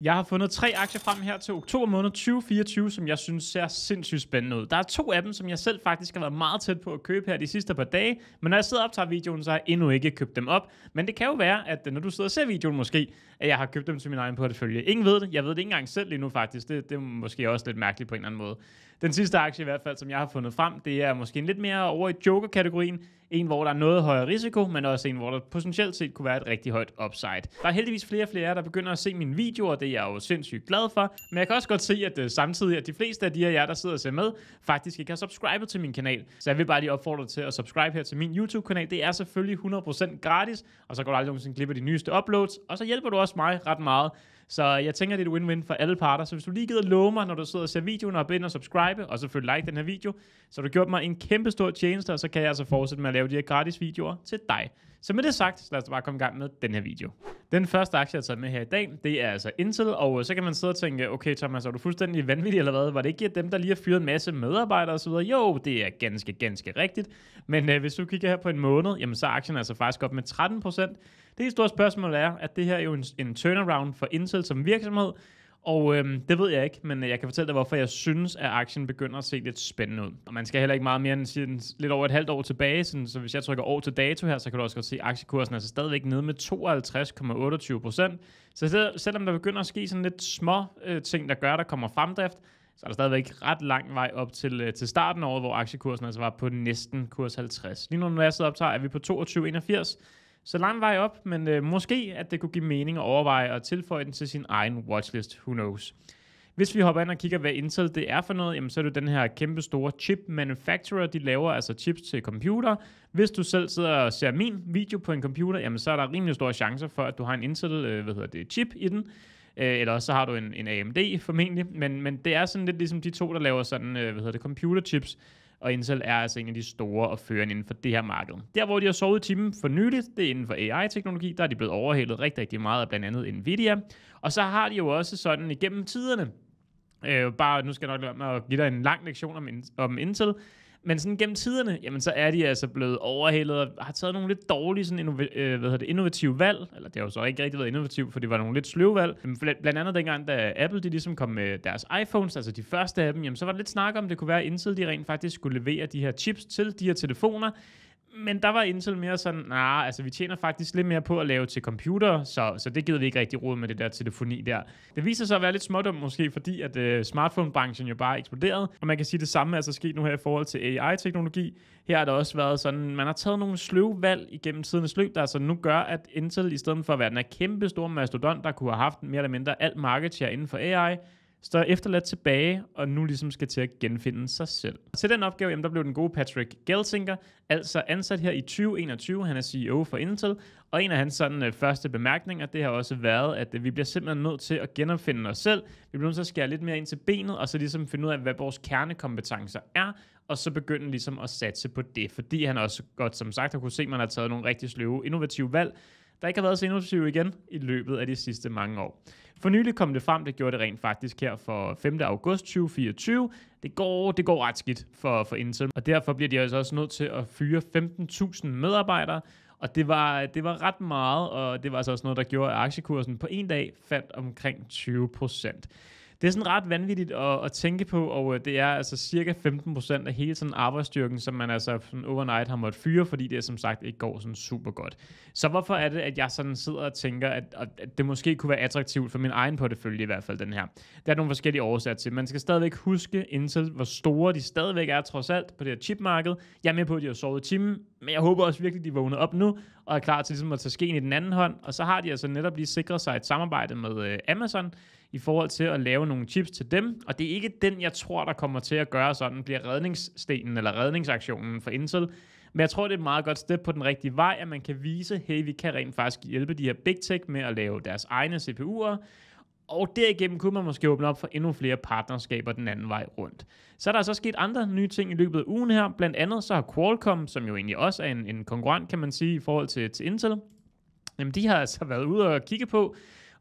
Jeg har fundet tre aktier frem her til oktober måned 2024, som jeg synes ser sindssygt spændende ud. Der er to af dem, som jeg selv faktisk har været meget tæt på at købe her de sidste par dage, men når jeg sidder og optager videoen, så har jeg endnu ikke købt dem op. Men det kan jo være, at øh, når du sidder og ser videoen måske, at jeg har købt dem til min egen portefølje. Ingen ved det. Jeg ved det ikke engang selv lige nu faktisk. Det, det er måske også lidt mærkeligt på en eller anden måde. Den sidste aktie i hvert fald, som jeg har fundet frem, det er måske en lidt mere over i joker-kategorien. En, hvor der er noget højere risiko, men også en, hvor der potentielt set kunne være et rigtig højt upside. Der er heldigvis flere og flere, der begynder at se mine videoer, og det er jeg jo sindssygt glad for. Men jeg kan også godt se, at uh, samtidig, at de fleste af de af jer, der sidder og ser med, faktisk ikke har subscribet til min kanal. Så jeg vil bare lige opfordre til at subscribe her til min YouTube-kanal. Det er selvfølgelig 100% gratis, og så går du aldrig nogensinde glip af de nyeste uploads. Og så hjælper du også mig ret meget så jeg tænker, det er et win-win for alle parter. Så hvis du lige gider love mig, når du sidder og ser videoen, og binder og subscribe, og selvfølgelig like den her video, så har du gjort mig en kæmpe stor tjeneste, og så kan jeg altså fortsætte med at lave de her gratis videoer til dig. Så med det sagt, så lad os bare komme i gang med den her video. Den første aktie, jeg har taget med her i dag, det er altså Intel, og øh, så kan man sidde og tænke, okay Thomas, er du fuldstændig vanvittig eller hvad? Var det ikke dem, der lige har fyret en masse medarbejdere osv.? Jo, det er ganske, ganske rigtigt. Men øh, hvis du kigger her på en måned, jamen så er aktien altså faktisk op med 13 Det store spørgsmål er, at det her er jo en, en turnaround for Intel som virksomhed, og øhm, det ved jeg ikke, men øh, jeg kan fortælle dig, hvorfor jeg synes, at aktien begynder at se lidt spændende ud. Og man skal heller ikke meget mere end sige, lidt over et halvt år tilbage, sådan, så hvis jeg trykker år til dato her, så kan du også godt se, at aktiekursen er altså stadigvæk nede med 52,28 procent. Så selvom der begynder at ske sådan lidt små øh, ting, der gør, at der kommer fremdrift, så er der stadigvæk ret lang vej op til, øh, til starten af året, hvor aktiekursen altså var på næsten kurs 50. Lige nu, når jeg sidder optager, er vi på 22,81 så lang vej op, men øh, måske at det kunne give mening at overveje at tilføje den til sin egen watchlist. Who knows? Hvis vi hopper ind og kigger, hvad Intel det er for noget, jamen så er det den her kæmpe store chip manufacturer, de laver altså chips til computer. Hvis du selv sidder og ser min video på en computer, jamen så er der rimelig store chancer for, at du har en Intel øh, hvad hedder det, chip i den. Øh, eller så har du en, en AMD formentlig, men, men det er sådan lidt ligesom de to, der laver sådan, øh, hvad hedder det, computerchips. chips og Intel er altså en af de store og førende inden for det her marked. Der, hvor de har sovet timen for nyligt, det er inden for AI-teknologi, der er de blevet overhældet rigtig, rigtig meget af blandt andet Nvidia. Og så har de jo også sådan igennem tiderne, øh, bare nu skal jeg nok lade mig at give dig en lang lektion om, om Intel, men sådan gennem tiderne, jamen så er de altså blevet overhældet og har taget nogle lidt dårlige sådan innov- øh, hvad det, innovative valg. Eller det har jo så ikke rigtig været innovativt, for det var nogle lidt sløve valg. Men blandt andet dengang, da Apple de ligesom kom med deres iPhones, altså de første af dem, jamen så var der lidt snak om, det kunne være, at Intel de rent faktisk skulle levere de her chips til de her telefoner. Men der var Intel mere sådan, nej, nah, altså vi tjener faktisk lidt mere på at lave til computer, så, så det gider vi ikke rigtig råd med det der telefoni der. Det viser sig at være lidt smådumt måske, fordi at uh, smartphone-branchen jo bare eksploderet, og man kan sige det samme er så altså sket nu her i forhold til AI-teknologi. Her har der også været sådan, man har taget nogle sløve valg igennem tidens løb, der altså nu gør, at Intel i stedet for at være den her kæmpe store mastodont, der kunne have haft mere eller mindre alt market share inden for AI, står efterladt tilbage, og nu ligesom skal til at genfinde sig selv. Til den opgave, jamen, der blev den gode Patrick Gelsinger, altså ansat her i 2021, han er CEO for Intel, og en af hans sådan, uh, første bemærkninger, det har også været, at uh, vi bliver simpelthen nødt til at genopfinde os selv, vi bliver nødt til at skære lidt mere ind til benet, og så ligesom finde ud af, hvad vores kernekompetencer er, og så begynde ligesom at satse på det, fordi han også godt som sagt har kunne se, at man har taget nogle rigtig sløve, innovative valg, der ikke har været så innovative igen i løbet af de sidste mange år. For nylig kom det frem, det gjorde det rent faktisk her for 5. august 2024. Det går, det går ret skidt for, for Intel, og derfor bliver de altså også nødt til at fyre 15.000 medarbejdere, og det var, det var ret meget, og det var altså også noget, der gjorde, at aktiekursen på en dag faldt omkring 20 procent. Det er sådan ret vanvittigt at, at tænke på, og øh, det er altså cirka 15% af hele sådan arbejdsstyrken, som man altså sådan overnight har måttet fyre, fordi det som sagt ikke går sådan super godt. Så hvorfor er det, at jeg sådan sidder og tænker, at, at det måske kunne være attraktivt for min egen portefølje i hvert fald, den her. Der er nogle forskellige årsager til. Man skal stadigvæk huske Intel, hvor store de stadigvæk er trods alt på det her chipmarked. Jeg er med på, at de har sovet timen, men jeg håber også virkelig, at de vågner op nu og er klar til ligesom at tage skeen i den anden hånd. Og så har de altså netop lige sikret sig et samarbejde med øh, Amazon, i forhold til at lave nogle chips til dem, og det er ikke den, jeg tror, der kommer til at gøre sådan, bliver redningsstenen eller redningsaktionen for Intel. Men jeg tror, det er et meget godt step på den rigtige vej, at man kan vise, hey, vi kan rent faktisk hjælpe de her big tech med at lave deres egne CPU'er, og derigennem kunne man måske åbne op for endnu flere partnerskaber den anden vej rundt. Så er der så altså sket andre nye ting i løbet af ugen her. Blandt andet så har Qualcomm, som jo egentlig også er en, en konkurrent, kan man sige, i forhold til, til Intel, jamen de har altså været ude og kigge på,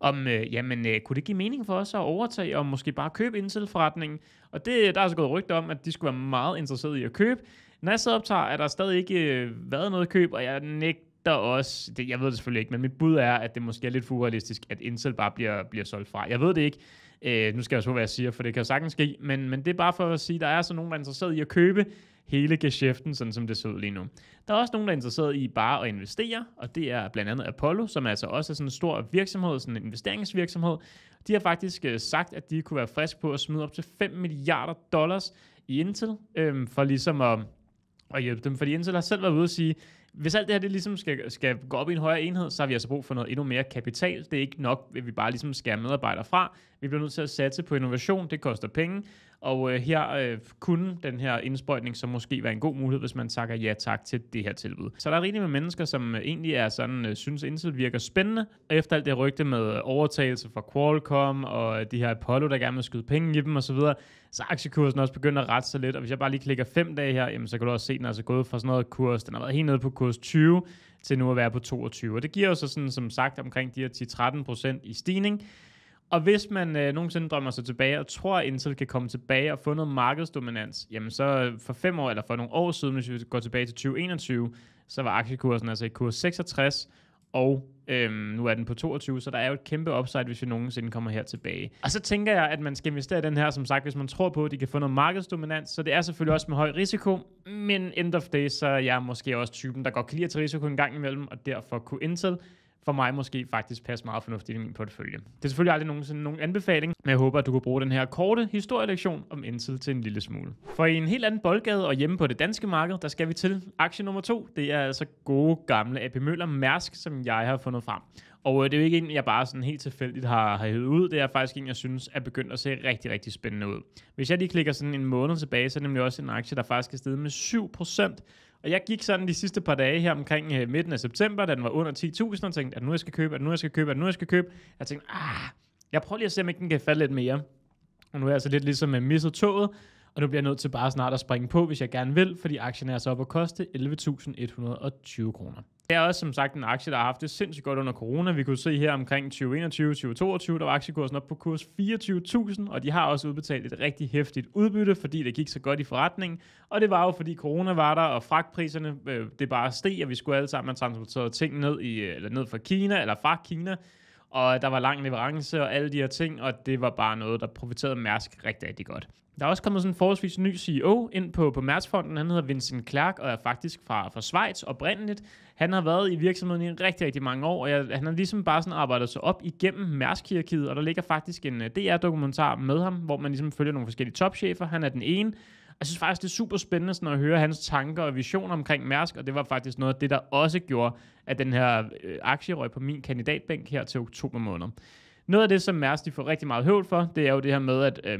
om, øh, jamen, øh, kunne det give mening for os at overtage og måske bare købe Intel-forretningen? Og det, der er så gået rygter om, at de skulle være meget interesserede i at købe. Når jeg sidder optager, er der stadig ikke øh, været noget køb, og jeg nægter også, det, jeg ved det selvfølgelig ikke, men mit bud er, at det måske er lidt for urealistisk, at Intel bare bliver, bliver solgt fra. Jeg ved det ikke. Øh, nu skal jeg også på, hvad jeg siger, for det kan jo sagtens ske, men, men det er bare for at sige, der er så nogen, der er interesseret i at købe, hele geschæften, sådan som det ser ud lige nu. Der er også nogen, der er interesseret i bare at investere, og det er blandt andet Apollo, som altså også er sådan en stor virksomhed, sådan en investeringsvirksomhed. De har faktisk øh, sagt, at de kunne være friske på at smide op til 5 milliarder dollars i Intel, øhm, for ligesom at, at hjælpe dem. Fordi Intel har selv været ude og sige, hvis alt det her det ligesom skal, skal gå op i en højere enhed, så har vi altså brug for noget endnu mere kapital. Det er ikke nok, at vi bare ligesom skærer medarbejdere fra. Vi bliver nødt til at satse på innovation, det koster penge, og øh, her øh, kunne den her indsprøjtning så måske være en god mulighed, hvis man takker ja tak til det her tilbud. Så der er rigtig med mennesker, som øh, egentlig er sådan, øh, synes Intel virker spændende, og efter alt det rygte med øh, overtagelse fra Qualcomm og øh, de her Apollo, der gerne vil skyde penge i dem osv., så aktiekursen også begyndt at rette sig lidt, og hvis jeg bare lige klikker 5 dage her, jamen, så kan du også se, at den er altså gået fra sådan noget kurs, den har været helt nede på kurs 20, til nu at være på 22. Og det giver jo så sådan, som sagt omkring de her 10-13 i stigning. Og hvis man øh, nogensinde drømmer sig tilbage og tror, at Intel kan komme tilbage og få noget markedsdominans, jamen så øh, for fem år eller for nogle år siden, hvis vi går tilbage til 2021, så var aktiekursen altså i kurs 66, og øhm, nu er den på 22, så der er jo et kæmpe upside, hvis vi nogensinde kommer her tilbage. Og så tænker jeg, at man skal investere i den her, som sagt, hvis man tror på, at de kan få noget markedsdominans, så det er selvfølgelig også med høj risiko, men end of day, så er jeg måske også typen, der godt kan lide at tage risiko en gang imellem, og derfor kunne Intel for mig måske faktisk passe meget fornuftigt i min portefølje. Det er selvfølgelig aldrig nogensinde nogen anbefaling, men jeg håber, at du kan bruge den her korte historielektion om indsiden til en lille smule. For i en helt anden boldgade og hjemme på det danske marked, der skal vi til aktie nummer to. Det er altså gode gamle AP Møller Mærsk, som jeg har fundet frem. Og øh, det er jo ikke en, jeg bare sådan helt tilfældigt har, har hævet ud. Det er faktisk en, jeg synes er begyndt at se rigtig, rigtig spændende ud. Hvis jeg lige klikker sådan en måned tilbage, så er det nemlig også en aktie, der faktisk er steget med 7%. Og jeg gik sådan de sidste par dage her omkring øh, midten af september, da den var under 10.000, og tænkte, at nu jeg skal købe, at nu jeg skal købe, at nu jeg skal købe. Jeg tænkte, ah, jeg prøver lige at se, om ikke den kan falde lidt mere. Og nu er jeg altså lidt ligesom med øh, misset toget, og nu bliver jeg nødt til bare snart at springe på, hvis jeg gerne vil, fordi aktien er så op at koste 11.120 kroner. Det er også som sagt en aktie, der har haft det sindssygt godt under corona. Vi kunne se her omkring 2021-2022, der var aktiekursen op på kurs 24.000, og de har også udbetalt et rigtig hæftigt udbytte, fordi det gik så godt i forretningen. Og det var jo, fordi corona var der, og fragtpriserne, øh, det bare steg, og vi skulle alle sammen have transporteret ting ned, i, øh, eller ned fra Kina, eller fra Kina, og der var lang leverance og alle de her ting, og det var bare noget, der profiterede Mærsk rigtig, rigtig godt. Der er også kommet sådan en forholdsvis ny CEO ind på, på Mærskfonden. Han hedder Vincent Clark og er faktisk fra, fra Schweiz oprindeligt. Han har været i virksomheden i rigtig, rigtig mange år, og jeg, han har ligesom bare sådan arbejdet sig op igennem mærsk og der ligger faktisk en øh, DR-dokumentar med ham, hvor man ligesom følger nogle forskellige topchefer. Han er den ene, jeg synes faktisk, det er super spændende sådan at høre hans tanker og visioner omkring Mærsk, og det var faktisk noget af det, der også gjorde, at den her øh, aktie røg på min kandidatbænk her til oktober måned. Noget af det, som Mærsk de får rigtig meget høvd for, det er jo det her med, at øh,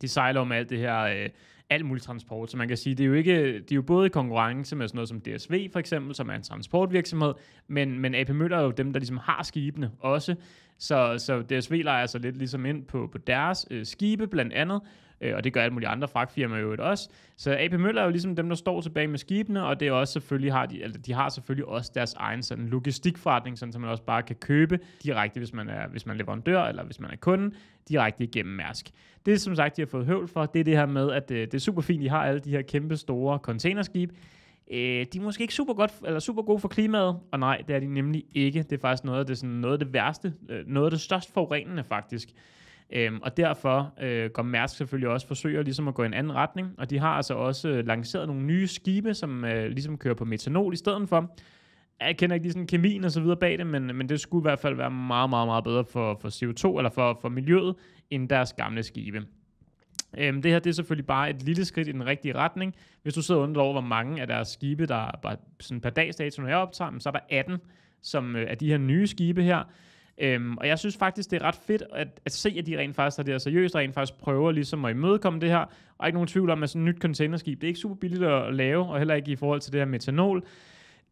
de sejler med alt det her... Øh, alt muligt transport. Så man kan sige, det er jo ikke, de er jo både i konkurrence med sådan noget som DSV for eksempel, som er en transportvirksomhed, men, men AP Møller er jo dem, der ligesom har skibene også. Så, så DSV leger sig lidt ligesom ind på, på deres øh, skibe blandt andet, øh, og det gør alle mulige andre fragtfirmaer jo også. Så AP Møller er jo ligesom dem, der står tilbage med skibene, og det er også selvfølgelig har de, altså, de har selvfølgelig også deres egen sådan logistikforretning, sådan, som man også bare kan købe direkte, hvis man er, hvis man er leverandør, eller hvis man er kunde, direkte igennem Mærsk. Det, som sagt, de har fået høvl for, det er det her med, at øh, det er super fint, de har alle de her kæmpe store containerskib, øh, de er måske ikke super, godt, eller super gode for klimaet, og nej, det er de nemlig ikke. Det er faktisk noget af det, sådan, noget af det værste, øh, noget af det størst forurenende faktisk. Øhm, og derfor øh, går Mærsk selvfølgelig også forsøger ligesom at gå i en anden retning, og de har altså også øh, lanceret nogle nye skibe, som øh, ligesom kører på metanol i stedet for. Jeg kender ikke lige sådan kemien og så videre bag det, men, men det skulle i hvert fald være meget, meget, meget bedre for, for CO2 eller for, for miljøet end deres gamle skibe. Øhm, det her det er selvfølgelig bare et lille skridt i den rigtige retning. Hvis du sidder og undrer over, hvor mange af deres skibe, der bare sådan per dags dato, når jeg optager, så er der 18 som, øh, af de her nye skibe her, Øhm, og jeg synes faktisk, det er ret fedt at, at se, at de rent faktisk er det altså seriøst, rent faktisk prøver ligesom at imødekomme det her. Og ikke nogen tvivl om, at sådan et nyt containerskib, det er ikke super billigt at lave, og heller ikke i forhold til det her metanol.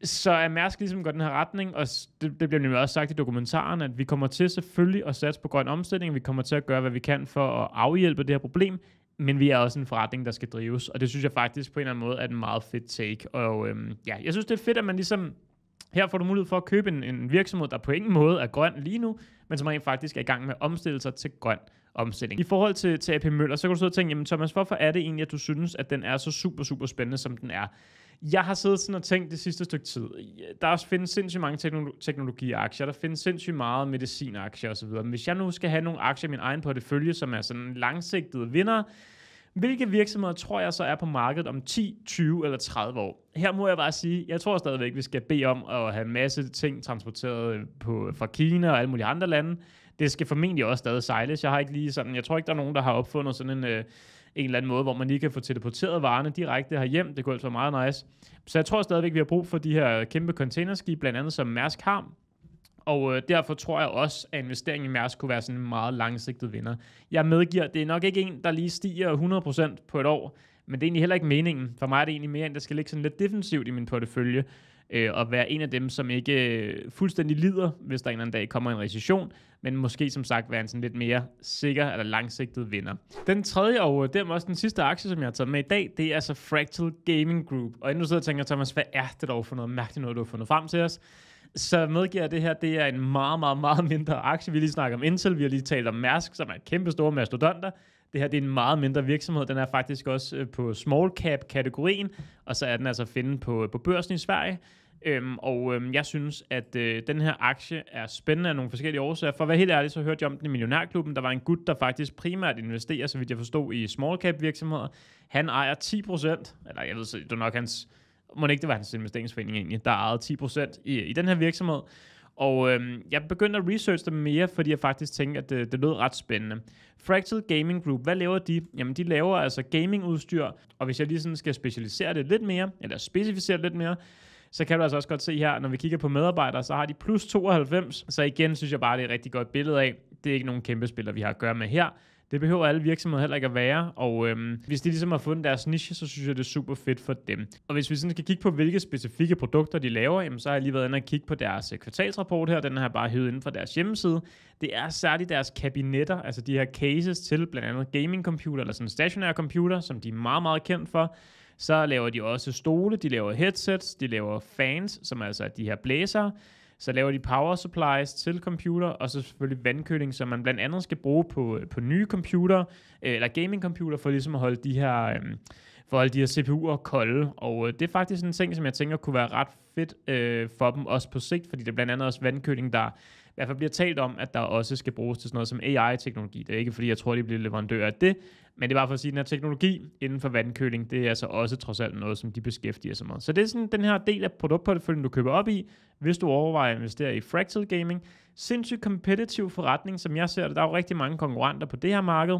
Så er Mærsk ligesom går den her retning, og det, det bliver nemlig også sagt i dokumentaren, at vi kommer til selvfølgelig at satse på grøn omstilling, vi kommer til at gøre, hvad vi kan for at afhjælpe det her problem, men vi er også en forretning, der skal drives, og det synes jeg faktisk på en eller anden måde er en meget fed take. Og øhm, ja, jeg synes, det er fedt, at man ligesom her får du mulighed for at købe en, en virksomhed, der på ingen måde er grøn lige nu, men som rent faktisk er i gang med at omstille sig til grøn omstilling. I forhold til, til AP Møller, så kan du sidde og tænke, jamen Thomas, hvorfor er det egentlig, at du synes, at den er så super, super spændende, som den er? Jeg har siddet sådan og tænkt det sidste stykke tid. Der findes sindssygt mange teknologiaktier, der findes sindssygt meget medicinaktier osv. Men hvis jeg nu skal have nogle aktier i min egen portefølje, som er sådan langsigtede vinder, hvilke virksomheder tror jeg så er på markedet om 10, 20 eller 30 år? her må jeg bare sige, jeg tror stadigvæk, vi skal bede om at have en masse ting transporteret øh, på, fra Kina og alle mulige andre lande. Det skal formentlig også stadig sejles. Jeg har ikke lige sådan, jeg tror ikke, der er nogen, der har opfundet sådan en, øh, en eller anden måde, hvor man lige kan få teleporteret varerne direkte hjem. Det kunne altså være meget nice. Så jeg tror stadigvæk, vi har brug for de her kæmpe containerskib, blandt andet som Mærsk har. Og øh, derfor tror jeg også, at investeringen i Mærsk kunne være sådan en meget langsigtet vinder. Jeg medgiver, det er nok ikke en, der lige stiger 100% på et år, men det er egentlig heller ikke meningen. For mig er det egentlig mere, at der skal ligge sådan lidt defensivt i min portefølje, øh, og være en af dem, som ikke øh, fuldstændig lider, hvis der en eller anden dag kommer en recession, men måske som sagt være en sådan lidt mere sikker eller langsigtet vinder. Den tredje og øh, dermed også den sidste aktie, som jeg har taget med i dag, det er altså Fractal Gaming Group. Og inden du sidder og tænker, Thomas, hvad er det dog for noget mærkeligt noget, du har fundet frem til os? så medgiver jeg, det her det er en meget, meget, meget mindre aktie. Vi lige snakker om Intel, vi har lige talt om Mærsk, som er kæmpe stor mastodonter. Det her det er en meget mindre virksomhed. Den er faktisk også øh, på small cap-kategorien, og så er den altså at finde på, på børsen i Sverige. Øhm, og øhm, jeg synes, at øh, den her aktie er spændende af nogle forskellige årsager. For at være helt ærlig, så hørte jeg om den i Millionærklubben. Der var en gut, der faktisk primært investerer, så vidt jeg forstod, i small cap virksomheder. Han ejer 10%, eller jeg ved, det er nok hans må ikke være hans investeringsforening egentlig, der ejede 10% i, i den her virksomhed. Og øhm, jeg begyndte at researche dem mere, fordi jeg faktisk tænkte, at det, det lød ret spændende. Fractal Gaming Group, hvad laver de? Jamen, de laver altså gamingudstyr, og hvis jeg lige sådan skal specialisere det lidt mere, eller specificere det lidt mere, så kan du altså også godt se her, når vi kigger på medarbejdere, så har de plus 92, så igen synes jeg bare, det er et rigtig godt billede af, det er ikke nogen kæmpe spiller, vi har at gøre med her, det behøver alle virksomheder heller ikke at være, og øhm, hvis de ligesom har fundet deres niche, så synes jeg, det er super fedt for dem. Og hvis vi sådan skal kigge på, hvilke specifikke produkter de laver, jamen, så har jeg lige været inde og kigge på deres øh, kvartalsrapport her, den har jeg bare hævet inden for deres hjemmeside. Det er særligt deres kabinetter, altså de her cases til blandt andet gaming-computer eller sådan stationære computer, som de er meget, meget kendt for. Så laver de også stole, de laver headsets, de laver fans, som altså er de her blæsere. Så laver de power supplies til computer, og så selvfølgelig vandkøling, som man blandt andet skal bruge på, øh, på nye computer, øh, eller gaming computer, for ligesom at holde de her... Øh, for at holde de her CPU'er kolde, og øh, det er faktisk en ting, som jeg tænker kunne være ret fedt øh, for dem, også på sigt, fordi det er blandt andet også vandkøling, der i hvert fald bliver talt om, at der også skal bruges til sådan noget som AI-teknologi. Det er ikke fordi, jeg tror, de bliver leverandører af det, men det er bare for at sige, at den her teknologi inden for vandkøling, det er altså også trods alt noget, som de beskæftiger sig med. Så det er sådan den her del af produktporteføljen, du køber op i, hvis du overvejer at investere i Fractal Gaming. Sindssygt kompetitiv forretning, som jeg ser det. Der er jo rigtig mange konkurrenter på det her marked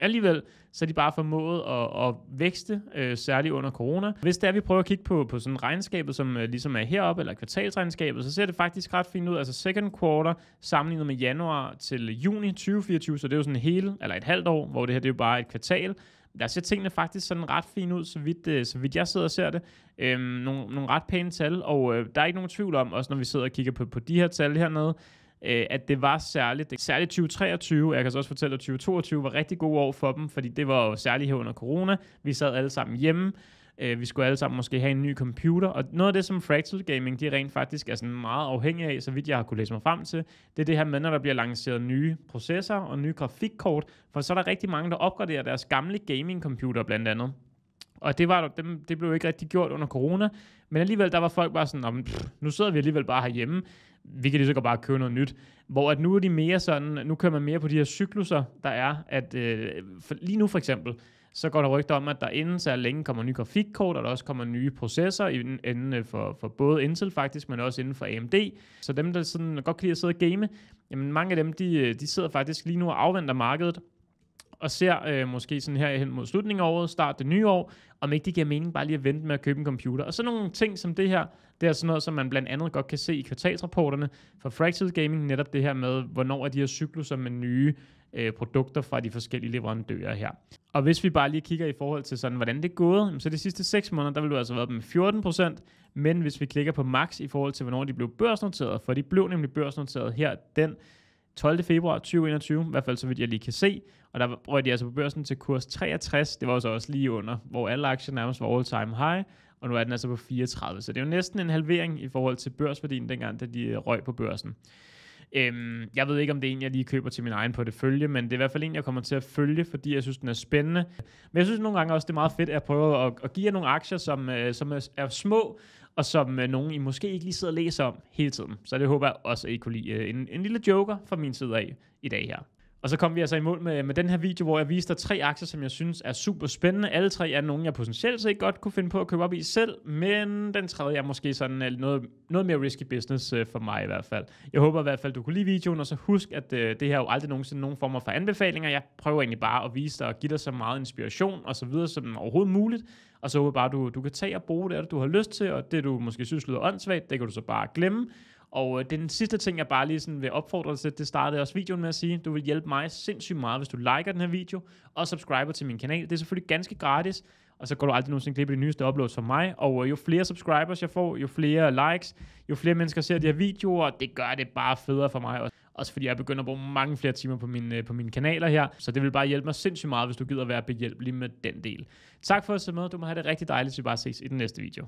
Alligevel så er de bare formået at, at vækste, øh, særligt under corona. Hvis der vi prøver at kigge på, på sådan regnskabet, som øh, ligesom er heroppe, eller kvartalsregnskabet, så ser det faktisk ret fint ud. Altså second quarter sammenlignet med januar til juni 2024, så det er jo sådan hele, eller et halvt år, hvor det her det er jo bare et kvartal der ser tingene faktisk sådan ret fint ud, så vidt, øh, så vidt jeg sidder og ser det. Øhm, nogle, nogle ret pæne tal, og øh, der er ikke nogen tvivl om, også når vi sidder og kigger på, på de her tal hernede, øh, at det var særligt, særligt 2023, jeg kan så også fortælle, at 2022 var rigtig gode år for dem, fordi det var jo særligt her under corona, vi sad alle sammen hjemme, øh, vi skulle alle sammen måske have en ny computer, og noget af det, som Fractal Gaming, de rent faktisk er sådan meget afhængige af, så vidt jeg har kunne læse mig frem til, det er det her med, når der bliver lanceret nye processorer og nye grafikkort, for så er der rigtig mange, der opgraderer deres gamle gaming-computer blandt andet. Og det, var, dem, det blev ikke rigtig gjort under corona, men alligevel der var folk bare sådan, pff, nu sidder vi alligevel bare herhjemme, vi kan lige så godt bare købe noget nyt. Hvor at nu er de mere sådan, nu kører man mere på de her cykluser, der er, at øh, for, lige nu for eksempel, så går der rygter om, at der inden så længe kommer nye grafikkort, og der også kommer nye processorer inden, inden øh, for, for både Intel faktisk, men også inden for AMD. Så dem, der sådan godt kan lide at sidde og game, jamen mange af dem, de, øh, de sidder faktisk lige nu og afventer markedet, og ser øh, måske sådan her hen mod slutningen af året, start det nye år, om ikke det giver mening bare lige at vente med at købe en computer. Og så nogle ting som det her, det er sådan noget, som man blandt andet godt kan se i kvartalsrapporterne fra Fractal Gaming, netop det her med, hvornår er de her cykluser med nye øh, produkter fra de forskellige leverandører her. Og hvis vi bare lige kigger i forhold til sådan, hvordan det er gået, så de sidste 6 måneder, der vil du altså være med 14 men hvis vi klikker på max i forhold til, hvornår de blev børsnoteret, for de blev nemlig børsnoteret her den 12. februar 2021, i hvert fald så vidt jeg lige kan se, og der røg de altså på børsen til kurs 63, det var så også lige under, hvor alle aktier nærmest var all time high, og nu er den altså på 34. Så det er jo næsten en halvering i forhold til børsværdien dengang, da de øh, røg på børsen. Øhm, jeg ved ikke, om det er en, jeg lige køber til min egen portefølje, men det er i hvert fald en, jeg kommer til at følge, fordi jeg synes, den er spændende. Men jeg synes nogle gange også, det er meget fedt at prøve at, at give jer nogle aktier, som, øh, som er små, og som øh, nogen I måske ikke lige sidder og læser om hele tiden. Så det håber jeg også, at I kunne lide. Øh, en, en lille joker fra min side af i dag her. Og så kom vi altså i mål med, med den her video, hvor jeg viste dig tre aktier, som jeg synes er super spændende. Alle tre er nogen, jeg potentielt ikke godt kunne finde på at købe op i selv, men den tredje er måske sådan øh, noget, noget mere risky business øh, for mig i hvert fald. Jeg håber i hvert fald, du kunne lide videoen, og så husk, at øh, det her er jo aldrig nogensinde nogen form for anbefalinger. Jeg prøver egentlig bare at vise dig og give dig så meget inspiration og så videre som overhovedet muligt. Og så håber jeg bare, du, du kan tage og bruge det, du har lyst til, og det du måske synes lyder åndssvagt, det kan du så bare glemme. Og øh, den sidste ting, jeg bare lige sådan vil opfordre dig til, det startede også videoen med at sige, du vil hjælpe mig sindssygt meget, hvis du liker den her video, og subscriber til min kanal. Det er selvfølgelig ganske gratis, og så går du aldrig nogensinde glip af de nyeste uploads fra mig. Og øh, jo flere subscribers jeg får, jo flere likes, jo flere mennesker ser de her videoer, det gør det bare federe for mig. Også, også fordi jeg begynder at bruge mange flere timer på mine, øh, på mine kanaler her, så det vil bare hjælpe mig sindssygt meget, hvis du gider at være behjælpelig med den del. Tak for at se med, du må have det rigtig dejligt, så vi bare ses i den næste video.